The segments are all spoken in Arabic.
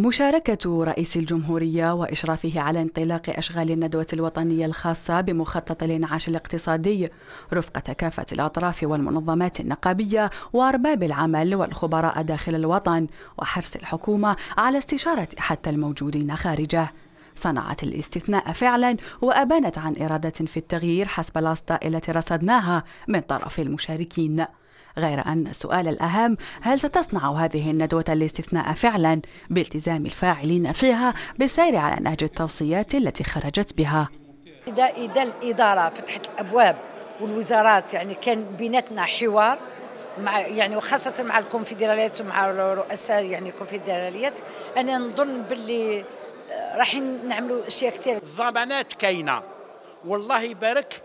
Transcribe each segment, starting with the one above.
مشاركة رئيس الجمهورية وإشرافه على انطلاق أشغال الندوة الوطنية الخاصة بمخطط الإنعاش الاقتصادي رفقة كافة الأطراف والمنظمات النقابية وأرباب العمل والخبراء داخل الوطن وحرص الحكومة على استشارة حتى الموجودين خارجه صنعت الاستثناء فعلا وأبانت عن إرادة في التغيير حسب الأسطى التي رصدناها من طرف المشاركين غير أن السؤال الأهم هل ستصنع هذه الندوة الاستثناء فعلا بالتزام الفاعلين فيها بالسير على نهج التوصيات التي خرجت بها إذا إذا الإدارة فتحت الأبواب والوزارات يعني كان بيناتنا حوار مع يعني وخاصة مع الكونفدراليات ومع رؤساء يعني الكونفدراليات أنا نظن باللي آه، راح نعملوا أشياء كثيرة الضمانات كاينة والله يبارك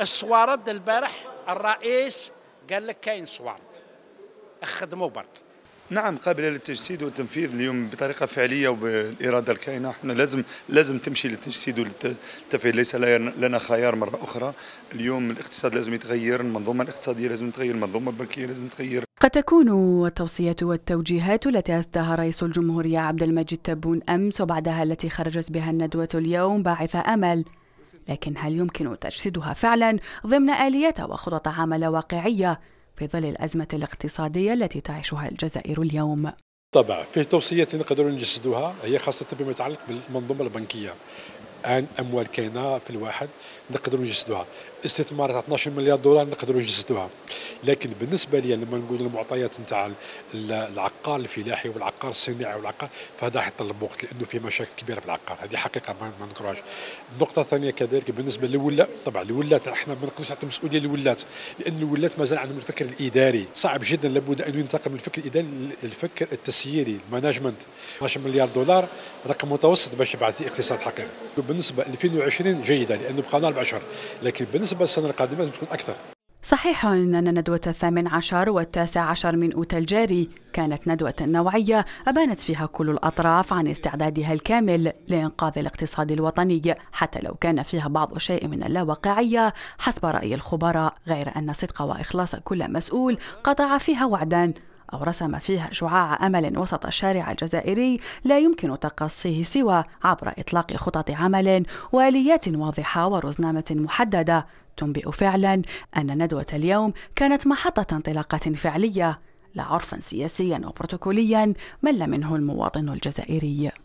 الصوارد البارح الرئيس قال لك كاين صوارد اخدموا برك نعم قابله للتجسيد والتنفيذ اليوم بطريقه فعليه وبالاراده الكاينه احنا لازم لازم تمشي للتجسيد والتفعيل ليس لنا خيار مره اخرى اليوم الاقتصاد لازم يتغير المنظومه الاقتصاديه لازم تتغير المنظومه البنكيه لازم تتغير قد تكون التوصيات والتوجيهات التي أصدرها رئيس الجمهورية عبد المجيد تبون أمس وبعدها التي خرجت بها الندوة اليوم باعث أمل لكن هل يمكن تجسيدها فعلا ضمن آلية وخطط عمل واقعية في ظل الأزمة الاقتصادية التي تعيشها الجزائر اليوم؟ طبعا في توصيات نقدر نجسدها هي خاصة بما يتعلق بالمنظومة البنكية عن اموال كاينه في الواحد نقدروا نجسدوها استثمار 12 مليار دولار نقدروا نجسدوها لكن بالنسبه لي لما نقول المعطيات نتاع العقار الفلاحي والعقار الصناعي والعقار فهذا حيطلب وقت لانه في مشاكل كبيره في العقار هذه حقيقه ما نكرهاش النقطه الثانيه كذلك بالنسبه للولا طبعا الولات احنا ما نقدرش نعطي مسؤوليه للولات لان الولات مازال عندهم الفكر الاداري صعب جدا لابد ان ينتقل من الفكر الاداري للفكر التسييري المانجمنت 12 مليار دولار رقم متوسط باش يبعث اقتصاد حقيقي بالنسبه 2020 جيده لانه بقى لنا اربع اشهر لكن بالنسبه للسنه القادمه لازم تكون اكثر صحيح أن ندوة الثامن عشر والتاسع عشر من أوتا الجاري كانت ندوة نوعية أبانت فيها كل الأطراف عن استعدادها الكامل لإنقاذ الاقتصاد الوطني حتى لو كان فيها بعض شيء من اللاواقعية حسب رأي الخبراء غير أن صدق وإخلاص كل مسؤول قطع فيها وعدا أو رسم فيها شعاع أمل وسط الشارع الجزائري لا يمكن تقصيه سوى عبر إطلاق خطط عمل وآليات واضحة ورزنامة محددة تنبئ فعلا أن ندوة اليوم كانت محطة انطلاقة فعلية لعرف سياسيا وبروتوكوليا مل منه المواطن الجزائري